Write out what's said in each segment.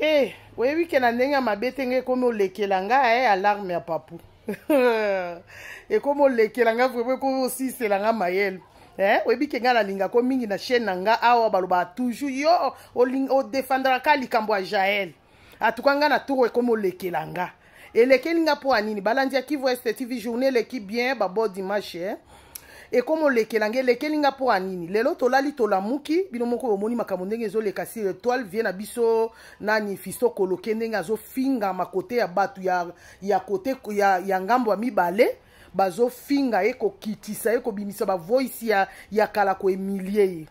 e oyebi ke na ndenge ya mabe te ngai ekomi olekela nga e alarme ya papu ekomi olekela nga vraimen ekomi osisela nga mayele eh? oyebi ke ngai nalingako mingi na chaîne na nga awa balobaka toujours yo odefandaka likambo ya jael atuka ngai na toro ekomi olekela nga elekeli nga mpo ya nini balandiaki voice tv journée eleki bien babodi marche eh? ekoma olekela nge elekeli nga mpo ya nini lelo tolali tolamuki bino moko bomoni makambo ndenge ezoleka si etoile eh, vie na biso nani fisto koloke ndenge azofingama kote ya bato ya, ya kote ya, ya ngambo ya mibale bazofinga ye kokitisa ye kobimisa bavoisi ya, ya kala koemilie ye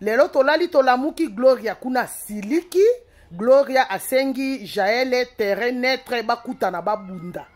lelo tolali tolamuki gloria kuna siliki gloria asengi jaele terrain netre bakutana babunda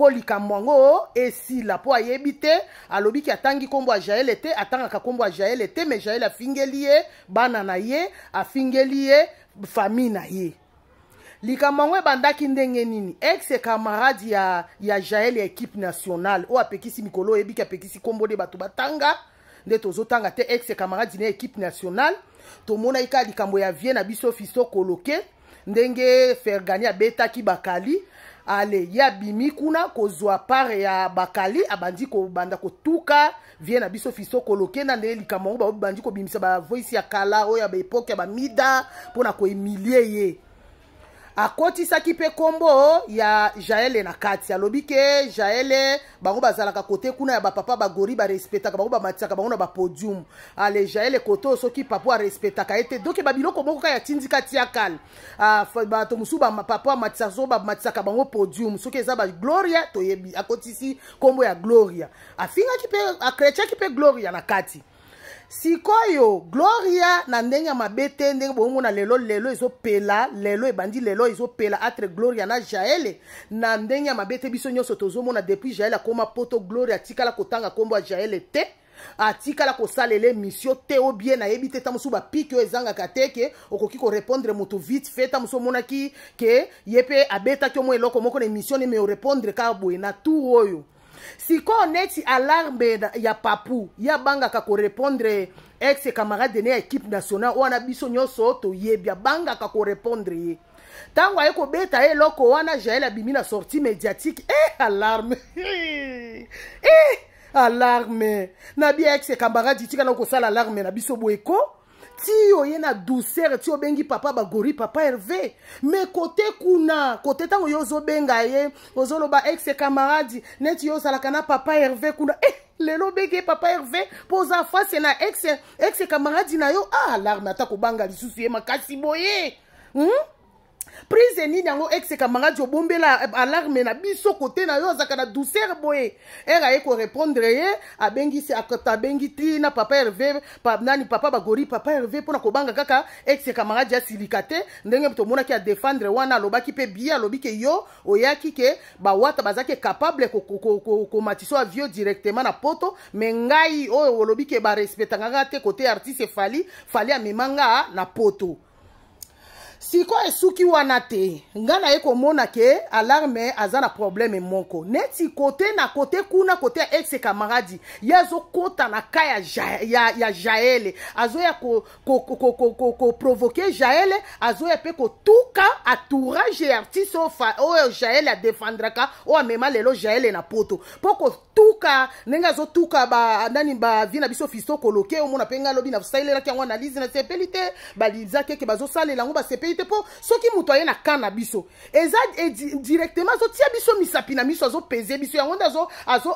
mpo likambo yango esila mpo ayebi te alobiki atangi nkombo ya jaele te atangaka nkombo ya jaele te me jaele afingeli ye bana na ye afingeli ye famille na ye likambo yango ebandaki ndenge nini ex camarade ya, ya jael ya équipe nationale oyo apekisi mikolo oyebiki apekisi nkombo nde bato batanga nde tozotanga te ex camarade na équipe nationale tomonaki kaka likambo ya vie na biso fiso koloke ndenge fergani abetaki bakali ale ye abimi kuna kozwa part ya bakali abandi kobanda kotuka vie na biso fisokolo kenda nde likambo yango babandi kobimisa bavoisi ya kala oyo ya baepoke ya bamida mpona koemilie ye akotisaki mpe nkombo ya jaele na kati alobi ke jaele bango bazalaka kote kuna ya bapapa bagori barespetaka bango bamatisaka bango na bapodium ale jaele kote oyo soki papa arespetaka ye te donke babiloko moko kaka ya tindika tia kale ah, bato mosusu bapapa amatisaka so bamatisaka bango podium soki eza bagloria toyebi akotisi nkombo ya gloria afingaki mpe akretiaki mpe gloria na kati sikoyo gloria na ndenge ya mabe te ndenge bomona lelo lelo ezopela lelo ebandi lelo ezopela entre gloria na jaele na ndenge ya mabe te biso nyonso tozomona depuis jaele akóma poto gloria atikala kotanga nkombo ya jaele te atikala kosalela émission te o bien nayebi te ta mosusu bapike oyo ezangaka te ke okoki korépondre motu vite fait ta mosusu omonaki ke ye mpe abetaki omwa eloko moko na émission ne me orépondre kaka boye na tour oyo sikoyo neti alarme ya papu ye abangaka korépondre ex camarade ne ya équipe nationale wana biso nyonso toyebi abangaka korépondre ye ntango aye kobeta ye eloko wana jael abimi na sorti médiatique e eh, alarme e eh, alarme na bia ex camarade tika na kosala alarme na biso boyeko ti oye na douceur ti obengi papa bagori papa herve me kote kuna kote ntango yo ozobenga ye ozoloba exe camarade neti yo ozalaka na papa herve kuna eh, lelo obengi ye papa herve mpo oza face na exe camarade na yo ah larme ata kobanga lisusu ye makasi boye hmm? prise nini yango esekambanga ti obombela alarme na biso kote na yo azalaka na douceur boye ere aye korépondre ye abengisi tabengi ti na papa herve pa, nani papa bagori papa herve mpona kobanga kaka esekambanga ti asilika te ndenge tomonaki adefendre wana alobaki mpe bie alobi ke yo oyaki ke bawata bazalaki capable komatiso avio directement na poto me ngai oyo olobi ke barespectanganga te kote artiste fali fali amemanga na poto sikoyo esuki wana te nga na ye komona ke alarme aza na probleme moko neti kote na kote kuna kote ya ex camaradi ye azokɔta na ka ya, ja, ya, ya jaele azoya koprovoke jaele azoya mpe kotuka entourage ya artiste oyo jaele adefandraka oyo amema lelo jaele na poto mpo kotuka ndenge azotuka nani bavi na biso fisto koloke omona mpe ngai alobi nasaileraki yango analyse nasepeli te balizaki eke bazosalela yango basepe responsabilité mpo soki moto aye na kan na biso eza eh, directement azotia biso misapi na miso azopeze biso yango nde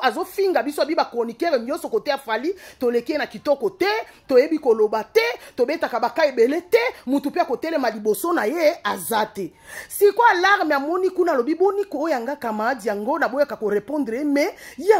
azofinga biso abi bachroniqere nyonso kote ya fali toleki ye na kitoko te toyebi koloba te tobetaka baka ebele te motu mpe akotelema liboso na ye aza te sikoy alarme amoni kuna alobi boniko oyo yanga kamarade yango naboyaka korépondre ye mai ye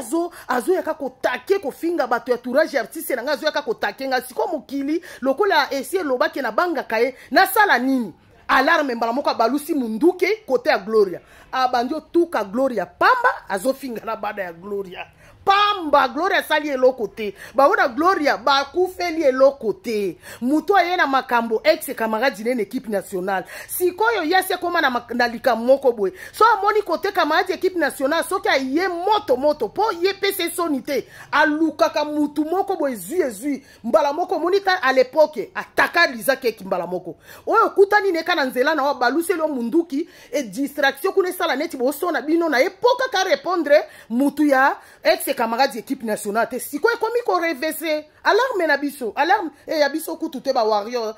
azoyaka kotake kofinga bato ya tourage artiste na ngai azoyaka kotake ngai sikoy mokili lokola esi eh, elobaki nabangaka ye nasala nini alarme mbala moko abalusi munduki kote ya gloria abandi otuka gloria pamba azofingana bana ya gloria pamba gloria asali eloko te bango na gloria bakufeli eloko te motu aye na makambo ex camarade ine na équipe nationale sikoyo ye asi ekóma na, na likambo moko boye so amoni kote camarade équipe nationale soki aye motomoto mpo ye pesa esoni te alukaka motu moko boye ezwi ezwi mbala moko omoni ta a lepoke ataka liza keki mbala moko oyo okutani neka na nzela na wa baluseli yo munduki e distraction kuna esala neti bosona bino na ye mpo kaka répondre motu ya ex camarades équipe nationale te siko ekomi korevese alarme na biso alarme e ya biso kutu te bawarrior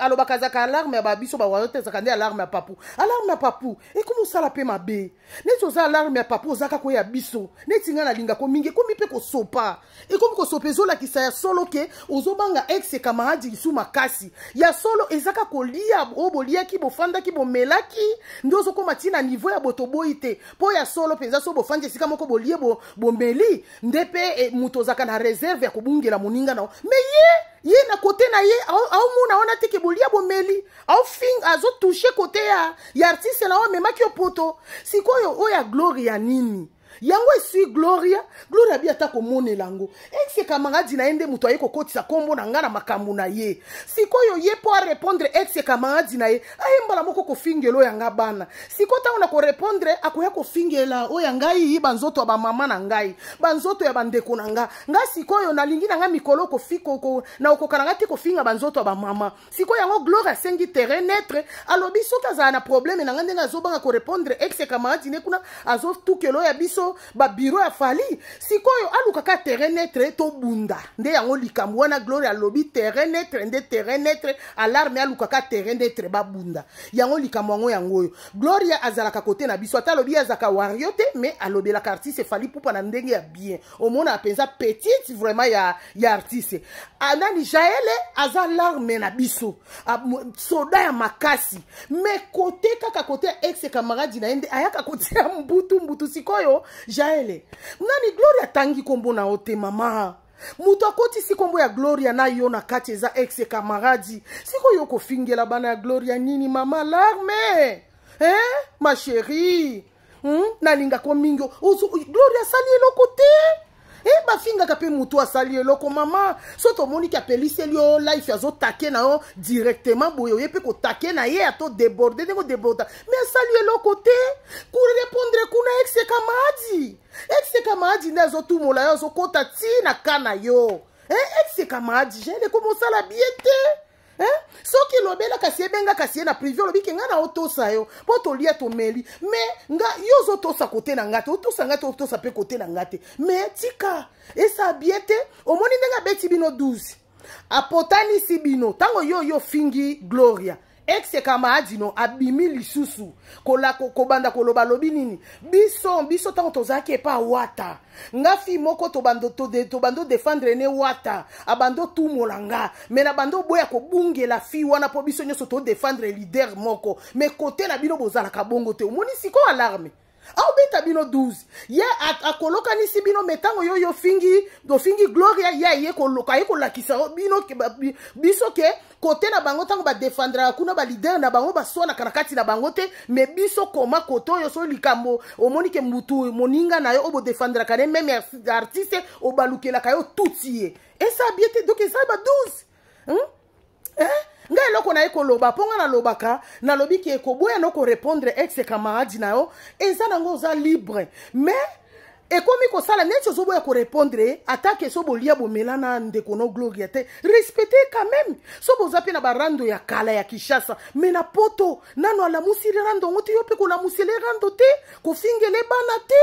alobaka ezaka alarme ya babiso bawarrior te ezaka nde alarme ya papu alarme ya papu ekomi osala mpe mabe neti oza alarme ya papu ozaka koya biso neti ngai nalingako mingi ekomi mpe kosopa ekomi kosopa ezolakisa ya solo ke ozobanga ex camarade lisu makasi ya solo ezaka kolia oyo boliaki bofandaki bomelaki nde ozokóma ntina niveau ya boto boyi te mpo ya solo mpenza so bofandi esika moko bolie bomeli bo ezali nde mpe eh, moto ozalaka na réserve ya kobungela moninga na yo me ye ye na kote na ye aomona wana teke bolia bomeli aofinga azotushe kote ya ya artiste na oyo amemaki yo poto sikoyo oyo ya gloire ya nini yango esui gloria gloria abi ata komonela yango ese kamaradi na ye nde moto aye kokotisa nkombo na ngai na makambo na ye sikoyo ye mpo arépondre ese kamaradi na ye aye mbala moko kofingela oyo yanga bana siko ntango na korépondre akoya kofingela oyo yangai banzoto ya bamama na ngai banzoto ya bandeko na nga ngai sikoyo nalingi na ngai mikolo na okoka na ngai te kofinga banzoto ya bamama sikoyo yango gloria asengi terrain netre alobi soki azala na probleme na ngai ndenge azobanga korépondre ese kamaradi ne kuna azotukela oyo ya biso biso babiro ya fali sikoyo alukaka terrain netre tobunda nde yango likambo wana glory alobi terrain netre nde terrain netre alarme alukaka terrain netre babunda yango likambo yango yango oyo gloria azalaka kote na biso ata alobi azalaka wario te mais alobelaka artiste efali pupa na ndenge ya bien omonaka mpenza petite vraiment ya, ya artiste anani ah, jaele aza larme na biso ah, soda ya makasi me kote kaka kote ya ex camaradi na ye nde ayaka kote ya mbutu mbutu sikoyo jaele nani gloria atangi nkombo na yo te mama moto akotisi nkombo ya gloria na yo na kati eza ex camaradi sikoyo okofingela bana ya gloria nini mama larme eh? ma sheri hmm? nalingako mingi gloria asali eloko te e bafingaka mpe motu asali eloko mama so tomoniki apeliseli yo life azotake na yo directement boye oye mpe kotake na ye atodeborde ndenge odeborda me asali eloko te kurepondre kuna exeka maadi exeka maadi nde azotumola yo azokɔta ti na ka na yo eh, exeka maadi jele komosala bie te eh? soki lobela kasi ebenga kasi ye na privé olobi ke ngai na otosa yo mpo tolia tomeli me nga yo ozotosa kote na ngai te otosa ngai te otosa mpe kote na ngai te me tika esa bie te omoni ndenge abeti bino 12 apotanisi bino ntango yo yo fingi gloria exe camarade no abimi lisusu kolako kobanda koloba lobi nini biso biso ntango tozalaki epa wata nga fi moko tobando tobando défendre ne wata abando tumola nga me na bando boya kobungela fi wana mpo biso nyonso todéfendre lider moko me kote na bino bozalaka bongo te omoni sikoyo alarme aobeta bino 12 ye akolokanisi bino me ntango yo yofingi tofingi gloria ye aye kolakisa bino biso ke kote na bango ntango badefendraka kuna balider na bango baswanaka na kati na bango te me biso koma kote oyo so likambo omoni ke mutu moninga na yo oyo bodefendraka ne meme artiste obalukelaka yo tuti ye eza bie te donc eza ba 12 hmm? naye koloba mpo nga nalobaka nalobiki ekoboya no korépondre ex camaradi na yo eza nango oza libre mais ekomi kosala neti ozoboya korépondre atake so bolia bomela na ndeko no gloria te respecte quand même so boza mpe na barando ya kala ya kinshasa me na poto nano alamusili rando yango te yo mpe kolamusela rando te kofingela ebana te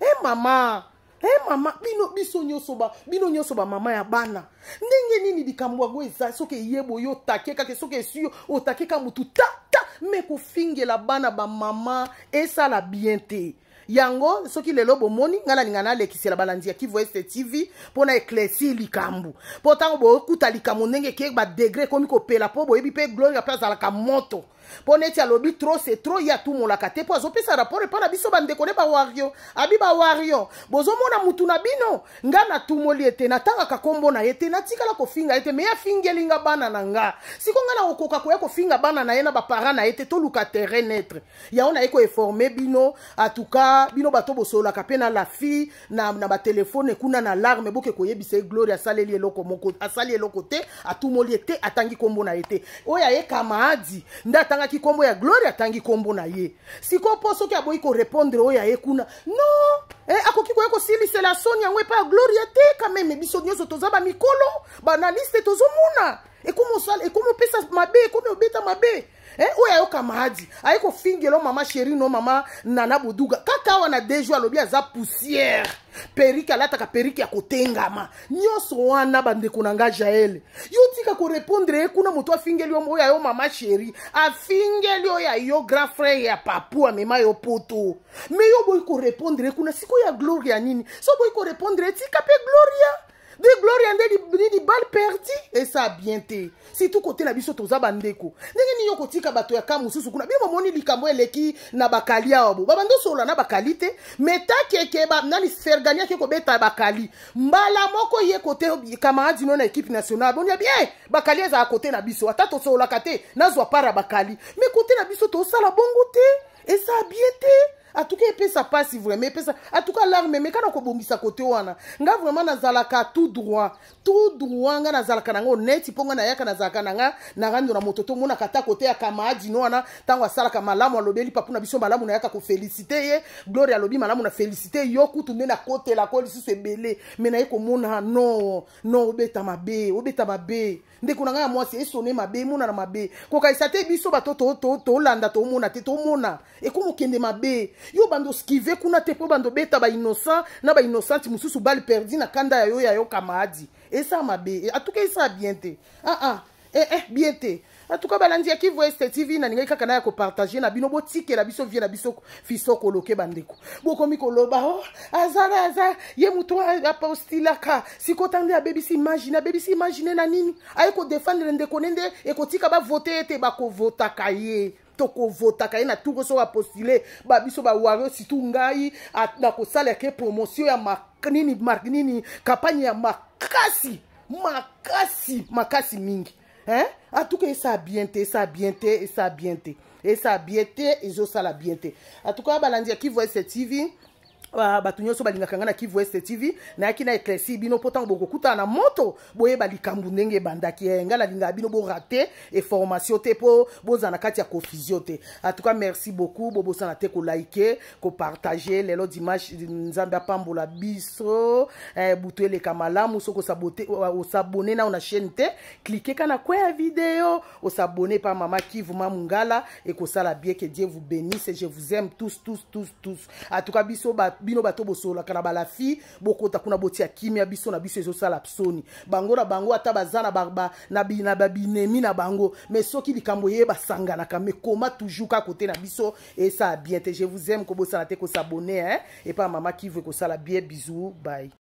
e eh, hey, mama e eh, mama bino biso nyonso ba bino nyonso bamama ya bana ndenge nini likambo yango eza soki eyeba oyo otake kaka soki esi yo otake ka motu tata me kofingela bana bamama esala bien te yango soki lelo bomoni ngai nalinga nalekisela balandi ya kivu este tv mpona eklesi likambu mpo ntango bokuta likambo ndenge ekei badegre ekomi kopela mpo boyebi mpe gloire ya mpe azalaka moto mpo neti alobi tro se tro ye atumolaka te mpo azopesa rapport epa na biso bandeko nde bawario abi bawario bozomona mutu na bino nga natumoli ete natangaka nkombo na ye te natikala kofinga ye te me ye afingeli nga bana na nga siko nga nakokoka koya kofinga bana na ye na baparan na ye te toluka terrain netre yango naye koeforme bino atuka botika bino bato bosololaka mpe na lafi na, na batelefone kuna na larme boke koyebisa ye glory asaleli eloko moko asali eloko te atumoli ye te atangi nkombo na ye te oyo ayekama adi nde atangaki nkombo ya glory atangi nkombo na ye sikoyo mpo soki aboyi korépondre oyo aye kuna no eh, akoki koya kosilisela soni yango epai ya glory ya te kameme biso nyonso toza bamikolo banaliste tozomona ekomi opesa mabe ekomi obeta mabe eh, oyo ayoka mahadi aye kofingela o mama sheri no mama nana boduga kaka awa na dejo alobi aza poussière perike alataka perike ya kotengama nyonso wana bandeko na nga jaele yo tika korépondre ye kuna moto afingeli oyo ayo mama sheri afingeli oyo ayo grand frere ya papu amema yo poto me yo boyi korépondre ye kuna sikoyo ya gloria nini so boyi korépondre ye tika mpe gloria nde gloire ya nde libale perdi eza bien te surtout kotela biso toza bandeko ndenge nini yo kotika bato ya ka mosusu kuna bino bomoni likambo eleki na bakali awa bo babandi osolola na bakali te me takeke nani fergani ake kobeta bakali mbala moko ye kote camarade ino na équipe nationale boni abi e bakali ezala kote na biso ata tosololaka te nazwa part ya bakali me kote na biso tosala bongo te eza bien te atuka epesa mpasi vraiment epesa atuka larme meka na kobongisa kote wana nga vraiment nazalaka tout droit tout droit nga nazalaka nango neti mpo nga nayaka nazalaka nanga na rando na moto tomonaka ata kote ya kamaadino wana ntango asalaka malamu alobeli papu na biso malamu nayaka kofelisite ye gloria alobi malamu na felisite yo kutu nde nakotelako lisusu ebele me naye komona no no obeta mabe obeta mabe ndeko na ngai ya mwasi esone mabe emonana mabe kokanisa te biso bato tolanda tomona te tomona ekomokende mabe yo bando skive kuna te mpo bando beta bainnocent na bainnocente mosusu bale perdi na kanda ya yo ya yo kamadi esa mabe atuka e esa bien te aa ah, ah. eh, eh, bien te atuka balandi ya kivu este tv nalingaki kaka na ya kopartage na bino botikela biso vie na biso fisoko loke bandeko bokomi koloba o oh, azala aza ye moto apostilaka sikota nde abebisi imagine abebisi imagine na nini aye kodefendre ndeko ne nde ekotika e bavote ete bakovotaka ye tokovotaka ye na ntungo so bapostule babiso bawario surtout ngai na kosalaka ye promotion ya nini nini kampagne ya makasi makasi makasi mingi hein? atuka esa bien te esa bien te esa bien te esa bien te ezosala bien te atuka balandi ya kivoice tv bato nyonso balingaka ngai na kivu west tv nayaki na éclairci bino mpo ntango bokokutana na moto boyeba likambo ndenge ebandaki eh, ngai nalingaka bino borate information te mpo bozala na kati ya confusion te antouka merci beaucoup bobosana te kolaike kopartage lelo dimanche nzambe apambola biso eh, butu eleka malamu soki osabone nao na chaîne te klike kana kwe ya video osabone pa mama kivu mamungala ekosala bien ke die vous bénisse je vous aime tous tous tous tous antouka biso bato bino bato bosololaka na balafi bokota kuna botia kimia biso na biso ezosala psoni bango na bango ata baza na, ba, na, bi, na babinemi na bango mais soki likambo ye basanganaka mais koma toujours ka kote na biso esala bien te je vous aime kobosala te kosabone eh? epa mama kivu ekosala bien bisou bye